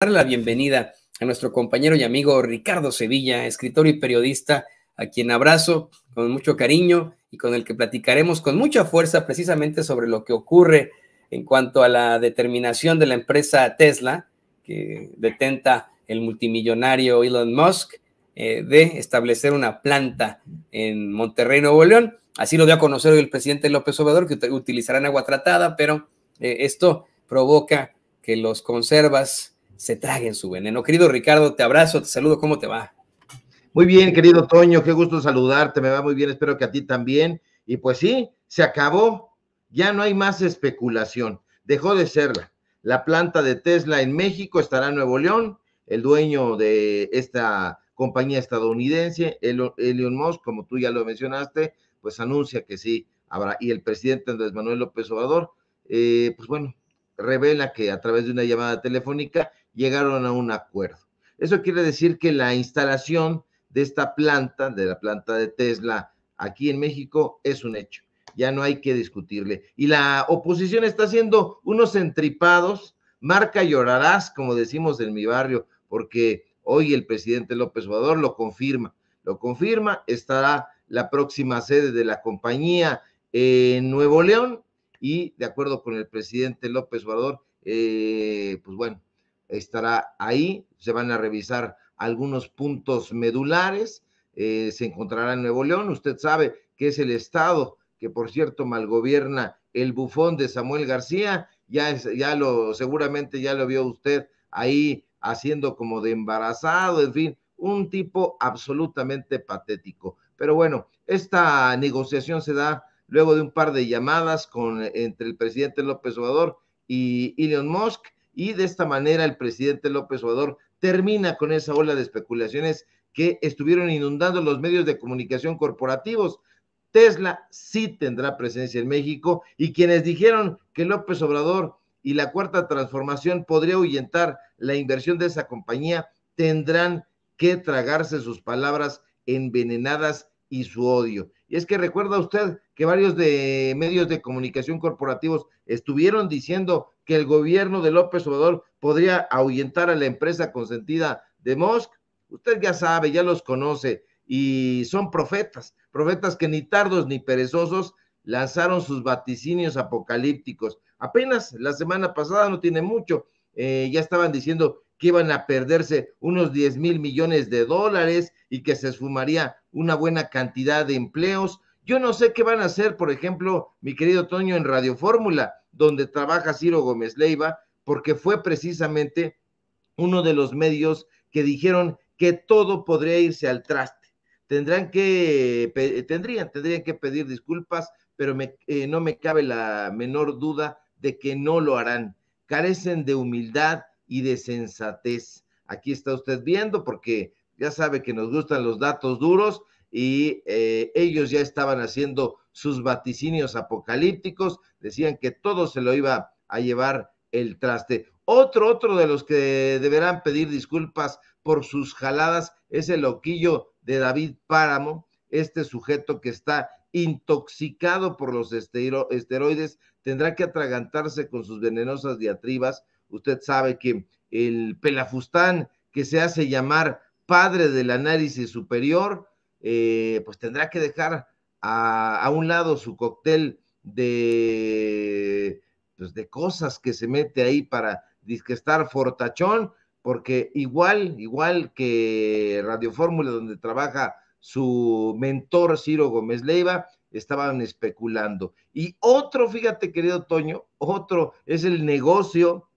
dar la bienvenida a nuestro compañero y amigo Ricardo Sevilla, escritor y periodista, a quien abrazo con mucho cariño y con el que platicaremos con mucha fuerza precisamente sobre lo que ocurre en cuanto a la determinación de la empresa Tesla, que detenta el multimillonario Elon Musk, eh, de establecer una planta en Monterrey, Nuevo León. Así lo dio a conocer hoy el presidente López Obrador, que utilizarán agua tratada, pero eh, esto provoca que los conservas se traguen su veneno. Querido Ricardo, te abrazo, te saludo, ¿cómo te va? Muy bien, querido Toño, qué gusto saludarte, me va muy bien, espero que a ti también. Y pues sí, se acabó, ya no hay más especulación, dejó de serla. La planta de Tesla en México estará en Nuevo León, el dueño de esta compañía estadounidense, Elon Musk, como tú ya lo mencionaste, pues anuncia que sí habrá. Y el presidente Andrés Manuel López Obrador, eh, pues bueno, revela que a través de una llamada telefónica llegaron a un acuerdo. Eso quiere decir que la instalación de esta planta, de la planta de Tesla aquí en México, es un hecho. Ya no hay que discutirle. Y la oposición está haciendo unos entripados, marca llorarás, como decimos en mi barrio, porque hoy el presidente López Obrador lo confirma. Lo confirma, estará la próxima sede de la compañía en Nuevo León y de acuerdo con el presidente López Obrador, eh, pues bueno, estará ahí, se van a revisar algunos puntos medulares, eh, se encontrará en Nuevo León, usted sabe que es el estado que por cierto malgobierna el bufón de Samuel García, ya, es, ya lo, seguramente ya lo vio usted ahí haciendo como de embarazado, en fin, un tipo absolutamente patético. Pero bueno, esta negociación se da luego de un par de llamadas con, entre el presidente López Obrador y Elon Musk, y de esta manera el presidente López Obrador termina con esa ola de especulaciones que estuvieron inundando los medios de comunicación corporativos. Tesla sí tendrá presencia en México y quienes dijeron que López Obrador y la cuarta transformación podría ahuyentar la inversión de esa compañía tendrán que tragarse sus palabras envenenadas y su odio. Y es que recuerda usted que varios de medios de comunicación corporativos estuvieron diciendo que el gobierno de López Obrador podría ahuyentar a la empresa consentida de Musk? Usted ya sabe, ya los conoce y son profetas, profetas que ni tardos ni perezosos lanzaron sus vaticinios apocalípticos. Apenas la semana pasada, no tiene mucho, eh, ya estaban diciendo que iban a perderse unos 10 mil millones de dólares y que se esfumaría una buena cantidad de empleos. Yo no sé qué van a hacer, por ejemplo, mi querido Toño, en Radio Fórmula donde trabaja Ciro Gómez Leiva, porque fue precisamente uno de los medios que dijeron que todo podría irse al traste. Tendrán que, tendrían, tendrían que pedir disculpas, pero eh, no me cabe la menor duda de que no lo harán. Carecen de humildad y de sensatez. Aquí está usted viendo, porque ya sabe que nos gustan los datos duros y eh, ellos ya estaban haciendo sus vaticinios apocalípticos, decían que todo se lo iba a llevar el traste. Otro, otro de los que deberán pedir disculpas por sus jaladas es el loquillo de David Páramo, este sujeto que está intoxicado por los esteroides, tendrá que atragantarse con sus venenosas diatribas. Usted sabe que el pelafustán que se hace llamar padre del análisis superior, eh, pues tendrá que dejar a, un lado su cóctel de, pues, de cosas que se mete ahí para disquestar fortachón, porque igual, igual que Radio Fórmula, donde trabaja su mentor Ciro Gómez Leiva, estaban especulando. Y otro, fíjate querido Toño, otro es el negocio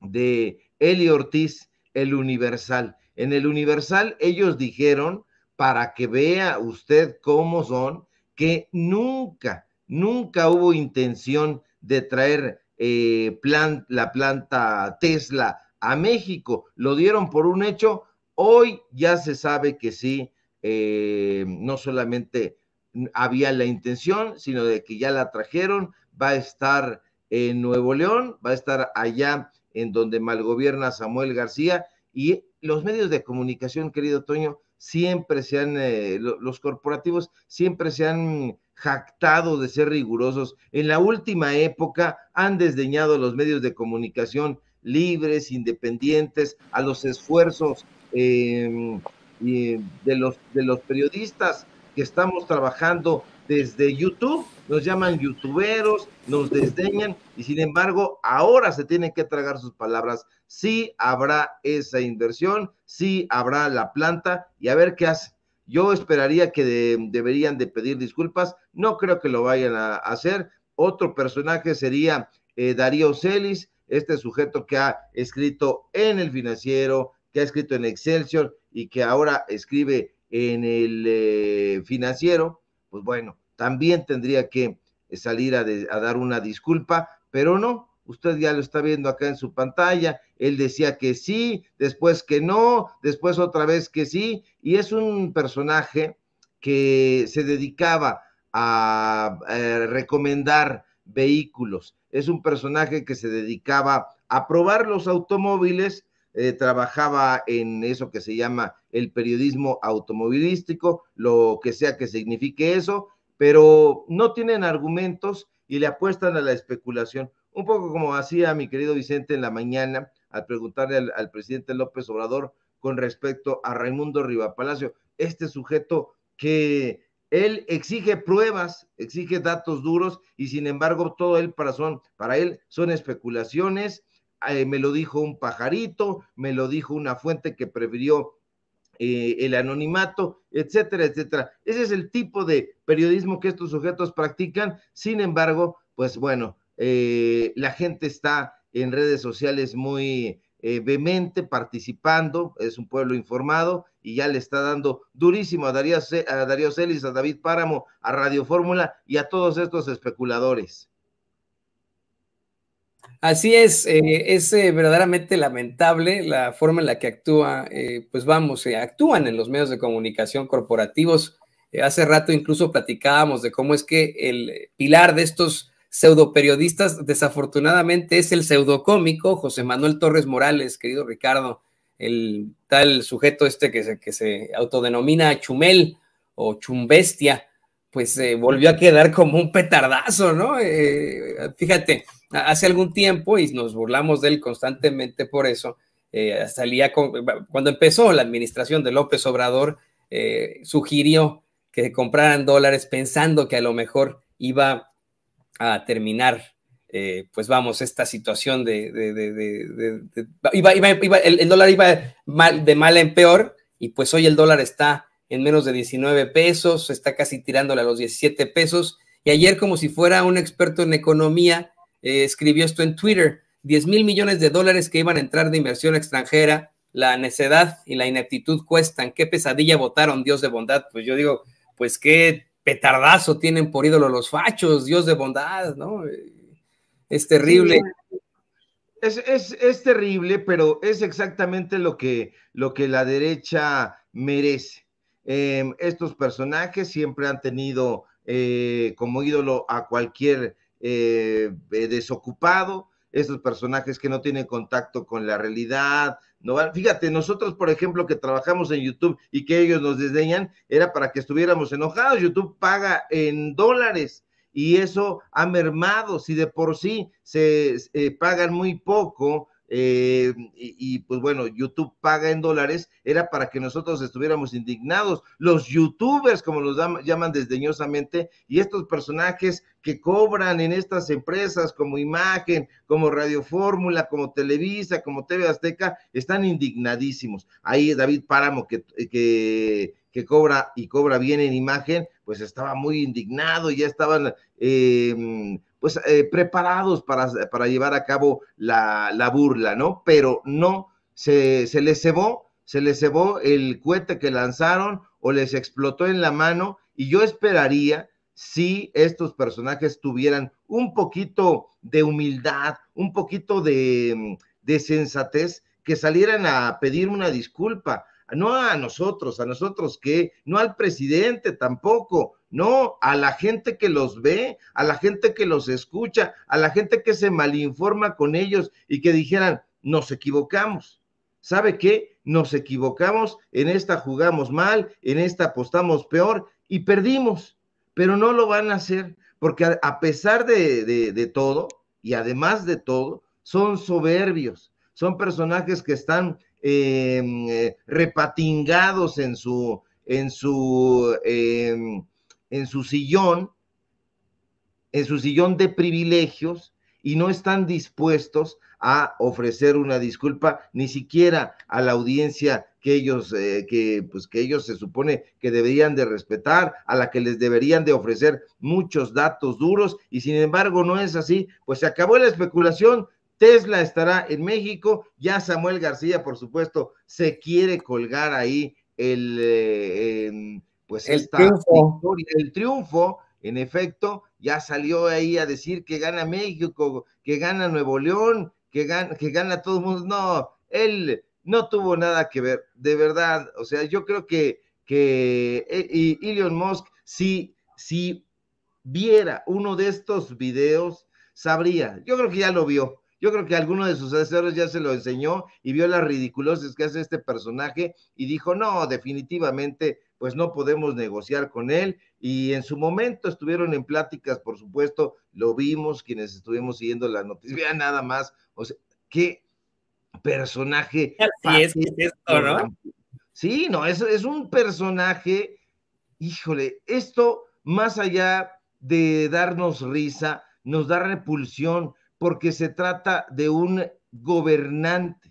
de Eli Ortiz, el Universal. En el Universal ellos dijeron, para que vea usted cómo son, que nunca, nunca hubo intención de traer eh, la planta Tesla a México. Lo dieron por un hecho. Hoy ya se sabe que sí, eh, no solamente había la intención, sino de que ya la trajeron. Va a estar en Nuevo León, va a estar allá en donde malgobierna Samuel García. Y los medios de comunicación, querido Toño, siempre se han, eh, los corporativos siempre se han jactado de ser rigurosos. En la última época han desdeñado a los medios de comunicación libres, independientes, a los esfuerzos eh, de, los, de los periodistas que estamos trabajando desde YouTube nos llaman youtuberos, nos desdeñan y sin embargo ahora se tienen que tragar sus palabras. Sí habrá esa inversión, sí habrá la planta y a ver qué hace. Yo esperaría que deberían de pedir disculpas, no creo que lo vayan a, hacer. Otro personaje sería eh, Darío Celis, este sujeto que ha escrito en el financiero, que ha escrito en Excelsior y que ahora escribe en el eh, financiero. Pues bueno, también tendría que eh, salir a, dar una disculpa, pero no, usted ya lo está viendo acá en su pantalla, él decía que sí, después que no, después otra vez que sí, y es un personaje que se dedicaba a, eh, recomendar vehículos, es un personaje que se dedicaba a probar los automóviles, eh, trabajaba en eso que se llama el periodismo automovilístico, lo que sea que signifique eso, pero no tienen argumentos y le apuestan a la especulación. Un poco como hacía mi querido Vicente en la mañana al preguntarle al, presidente López Obrador con respecto a Raimundo Palacio, este sujeto que él exige pruebas, exige datos duros y sin embargo todo él para, él son especulaciones. Eh, me lo dijo un pajarito, me lo dijo una fuente que prefirió eh, el anonimato, etcétera, etcétera. Ese es el tipo de periodismo que estos sujetos practican. Sin embargo, pues bueno, eh, la gente está en redes sociales muy eh, vehemente participando, es un pueblo informado y ya le está dando durísimo a Darío, a Darío Celis, a David Páramo, a Radio Fórmula y a todos estos especuladores. Así es, eh, es eh, verdaderamente lamentable la forma en la que actúa, eh, pues vamos, actúan en los medios de comunicación corporativos. hace rato incluso platicábamos de cómo es que el pilar de estos pseudoperiodistas desafortunadamente es el pseudocómico José Manuel Torres Morales, querido Ricardo, el tal sujeto este que que se autodenomina Chumel o Chumbestia pues eh, volvió a quedar como un petardazo, ¿no? Eh, fíjate, hace algún tiempo, y nos burlamos de él constantemente por eso, eh, salía con, cuando empezó la administración de López Obrador, sugirió que compraran dólares pensando que a lo mejor iba a terminar, pues vamos, esta situación de, el, dólar iba de mal en peor, y pues hoy el dólar está en menos de 19 pesos, está casi tirándole a los 17 pesos. Y ayer, como si fuera un experto en economía, eh, escribió esto en Twitter, 10 mil millones de dólares que iban a entrar de inversión extranjera, la necedad y la ineptitud cuestan, qué pesadilla votaron, Dios de bondad. Pues yo digo, pues qué petardazo tienen por ídolo los fachos, Dios de bondad, ¿no? Es terrible. Es, terrible, pero es exactamente lo que, lo que la derecha merece. Em, estos personajes siempre han tenido eh, como ídolo a cualquier eh, eh, desocupado, estos personajes que no tienen contacto con la realidad. No, fíjate, nosotros, por ejemplo, que trabajamos en YouTube y que ellos nos desdeñan, era para que estuviéramos enojados. YouTube paga en dólares y eso ha mermado. Si de por sí se pagan muy poco eh, y, pues bueno, YouTube paga en dólares, era para que nosotros estuviéramos indignados. Los youtubers, como los llaman desdeñosamente, y estos personajes que cobran en estas empresas como Imagen, como Radio Fórmula, como Televisa, como TV Azteca, están indignadísimos. Ahí David Páramo, que, que, cobra y cobra bien en Imagen, pues estaba muy indignado, ya estaban... Eh, pues eh, preparados para, llevar a cabo la, burla, ¿no? Pero no, se, se, les cebó, se les cebó el cohete que lanzaron o les explotó en la mano y yo esperaría si estos personajes tuvieran un poquito de humildad, un poquito de, de sensatez, que salieran a pedir una disculpa, no a nosotros, a nosotros que, no al presidente tampoco, no, a la gente que los ve, a la gente que los escucha, a la gente que se malinforma con ellos y que dijeran, nos equivocamos. ¿Sabe qué? Nos equivocamos, en esta jugamos mal, en esta apostamos peor y perdimos, pero no lo van a hacer porque a, pesar de, todo y además de todo, son soberbios, son personajes que están em, eh, repatingados en su, en su em, en su sillón, en su sillón de privilegios y no están dispuestos a ofrecer una disculpa ni siquiera a la audiencia que ellos, eh, que, pues, que ellos se supone que deberían de respetar, a la que les deberían de ofrecer muchos datos duros y sin embargo no es así, pues se acabó la especulación, Tesla estará en México, ya Samuel García por supuesto se quiere colgar ahí el... Eh, pues el esta triunfo. el triunfo, en efecto, ya salió ahí a decir que gana México, que gana Nuevo León, que gana, que gana todo el mundo. No, él no tuvo nada que ver, de verdad. O sea, yo creo que, que e, Elon Musk, si, si viera uno de estos videos, sabría. Yo creo que ya lo vio. Yo creo que alguno de sus asesores ya se lo enseñó y vio las ridiculosas que hace este personaje y dijo, no, definitivamente pues no podemos negociar con él. Y en su momento estuvieron en pláticas, por supuesto, lo vimos quienes estuvimos siguiendo la noticia. Vean nada más, o sea, qué personaje. Así es, es esto, ¿no? Sí, no, es, es un personaje, híjole, esto más allá de darnos risa, nos da repulsión porque se trata de un gobernante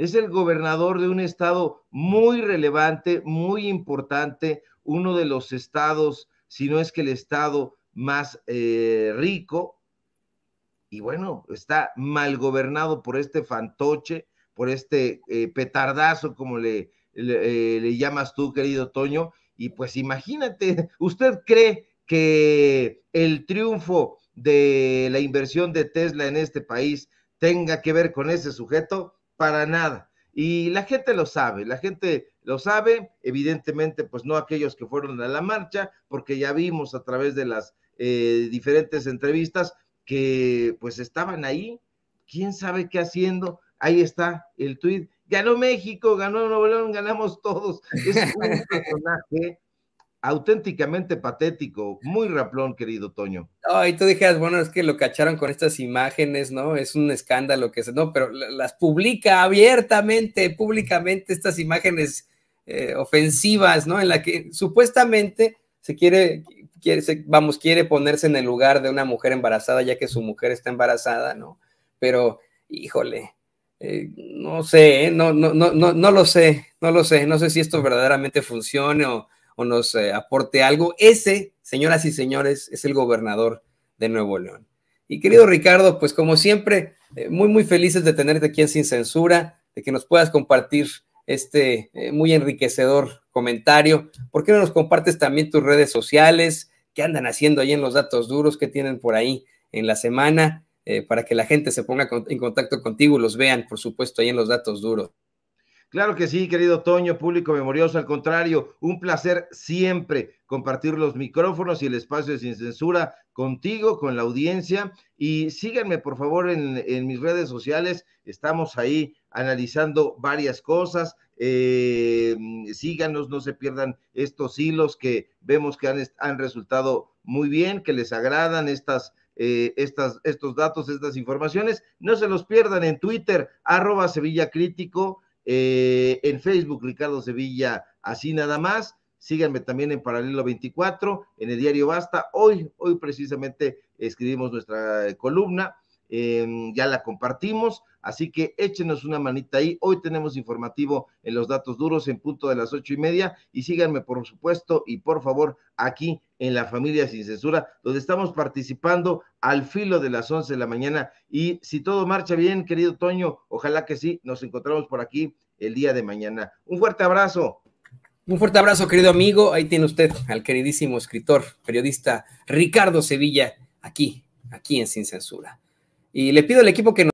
es el gobernador de un estado muy relevante, muy importante, uno de los estados, si no es que el estado más eh, rico. Y bueno, está mal gobernado por este fantoche, por este eh, petardazo, como le, eh, le llamas tú, querido Toño. Y pues imagínate, ¿usted cree que el triunfo de la inversión de Tesla en este país tenga que ver con ese sujeto? para nada. Y la gente lo sabe, la gente lo sabe, evidentemente, pues no aquellos que fueron a la marcha, porque ya vimos a través de las eh, diferentes entrevistas que pues estaban ahí, quién sabe qué haciendo, ahí está el tuit, ganó México, ganó Nuevo León, ganamos todos. Es un personaje auténticamente patético, muy raplón, querido Toño. Ay, tú dijeras, bueno, es que lo cacharon con estas imágenes, ¿no? Es un escándalo que se, no, pero las publica abiertamente, públicamente estas imágenes eh, ofensivas, ¿no? En la que supuestamente se quiere, vamos, quiere ponerse en el lugar de una mujer embarazada, ya que su mujer está embarazada, ¿no? Pero, híjole, eh, no sé, ¿eh? No, no, no, no, no lo sé, no lo sé, no sé si esto verdaderamente funcione o o nos eh, aporte algo. Ese, señoras y señores, es el gobernador de Nuevo León. Y querido Ricardo, pues como siempre, eh, muy, muy felices de tenerte aquí en Sin Censura, de que nos puedas compartir este eh, muy enriquecedor comentario. ¿Por qué no nos compartes también tus redes sociales? ¿Qué andan haciendo ahí en los datos duros? que tienen por ahí en la semana? para que la gente se ponga en contacto contigo y los vean, por supuesto, ahí en los datos duros. Claro que sí, querido Toño, público memorioso, al contrario, un placer siempre compartir los micrófonos y el espacio de sin censura contigo, con la audiencia. Y síganme, por favor, en, mis redes sociales. Estamos ahí analizando varias cosas. Eh, síganos, no se pierdan estos hilos que vemos que han, resultado muy bien, que les agradan estas eh, estas, estos datos, estas informaciones. No se los pierdan en Twitter, arroba Sevilla Crítico, eh, en Facebook Ricardo Sevilla, así nada más. Síganme también en Paralelo 24, en el diario Basta. Hoy, hoy precisamente escribimos nuestra eh, columna Em, ya la compartimos, así que échenos una manita ahí. Hoy tenemos informativo en los datos duros en punto de las ocho y media y síganme por supuesto y por favor aquí en la familia sin censura, donde estamos participando al filo de las once de la mañana y si todo marcha bien, querido Toño, ojalá que sí, nos encontramos por aquí el día de mañana. Un fuerte abrazo. Un fuerte abrazo, querido amigo. Ahí tiene usted al queridísimo escritor, periodista Ricardo Sevilla, aquí, aquí en Sin Censura. Y les pido al equipo que,